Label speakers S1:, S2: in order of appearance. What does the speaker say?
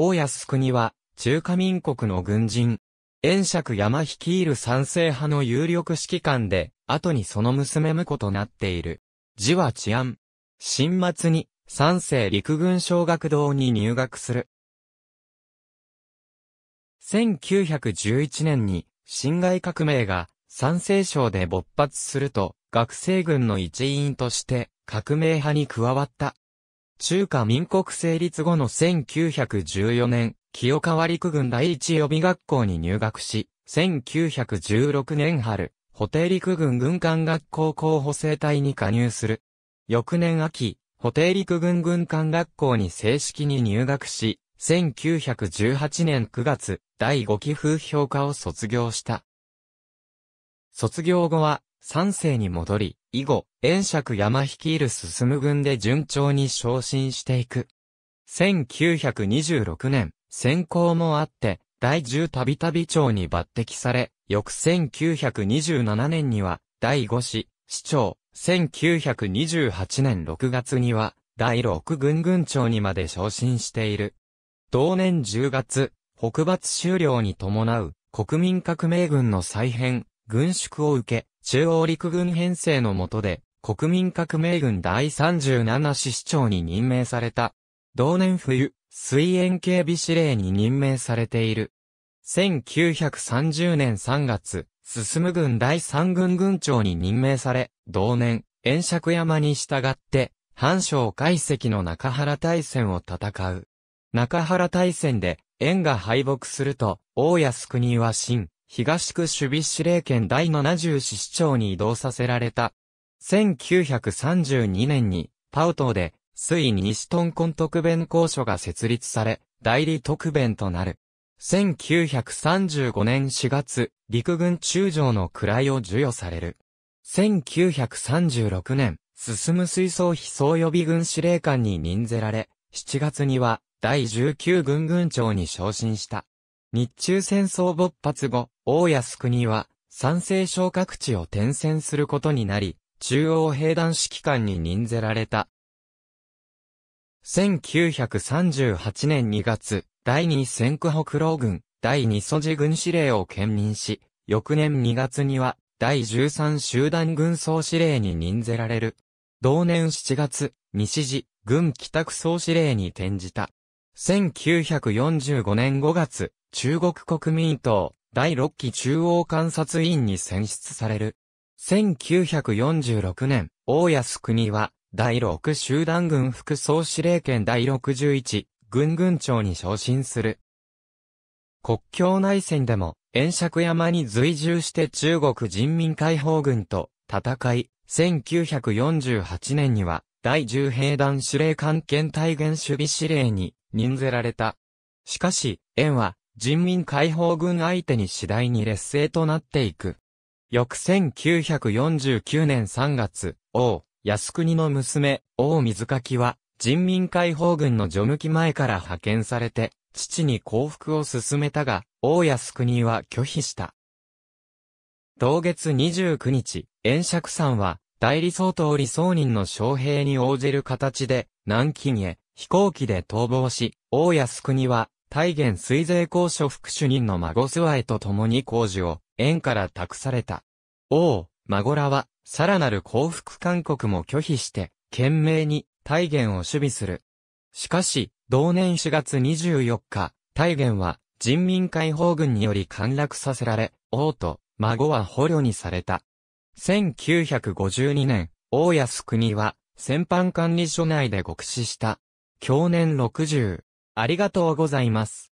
S1: 大安国は、中華民国の軍人。円尺山率いる賛成派の有力指揮官で、後にその娘婿となっている。字は治安。新末に、賛世陸軍小学堂に入学する。1911年に、辛亥革命が、賛成省で勃発すると、学生軍の一員として、革命派に加わった。中華民国成立後の1914年、清川陸軍第一予備学校に入学し、1916年春、補定陸軍軍艦学校候補生隊に加入する。翌年秋、補定陸軍軍艦学校に正式に入学し、1918年9月、第5期風評価を卒業した。卒業後は、三世に戻り、以後、炎尺山率いる進軍で順調に昇進していく。1926年、先行もあって、第10たびたび長に抜擢され、翌1927年には、第5子市長、1928年6月には、第6軍軍長にまで昇進している。同年10月、北伐終了に伴う、国民革命軍の再編、軍縮を受け、中央陸軍編成の下で、国民革命軍第37師市長に任命された。同年冬、水煙警備司令に任命されている。1930年3月、進む軍第3軍軍長に任命され、同年、遠釈山に従って、藩省海石の中原大戦を戦う。中原大戦で、縁が敗北すると、大安国は新、東区守備司令権第70市市長に移動させられた。1932年に、パウ島で、水西トンコン特弁公所が設立され、代理特弁となる。1935年4月、陸軍中将の位を授与される。1936年、進む水槽非装予備軍司令官に任ぜられ、7月には、第19軍軍長に昇進した。日中戦争勃発後、大安国は、賛成昇格地を転戦することになり、中央兵団指揮官に任ぜられた。1938年2月、第2戦区北労軍、第2祖寺軍司令を兼任し、翌年2月には、第13集団軍総司令に任ぜられる。同年7月、西寺、軍帰宅総司令に転じた。1945年5月、中国国民党第6期中央監察委員に選出される。1946年、大安国は、第6集団軍副総司令権第61軍軍長に昇進する。国境内戦でも、遠釈山に随従して中国人民解放軍と戦い、1948年には、第10兵団司令官兼体現守備司令に任ぜられた。しかし、円は、人民解放軍相手に次第に劣勢となっていく。翌1949年3月、王、靖国の娘、王水垣は、人民解放軍の序向き前から派遣されて、父に降伏を進めたが、王靖国は拒否した。同月29日、円釈さんは、代理総統理総人の将兵に応じる形で、南京へ、飛行機で逃亡し、王靖国は、大元水税公所副主任の孫諏訪へと共に工事を、縁から託された。王、孫らは、さらなる降伏勧告も拒否して、懸命に、大元を守備する。しかし、同年4月24日、大元は、人民解放軍により陥落させられ、王と、孫は捕虜にされた。1952年、大安国は、戦犯管理所内で獄死した。去年60、ありがとうございます。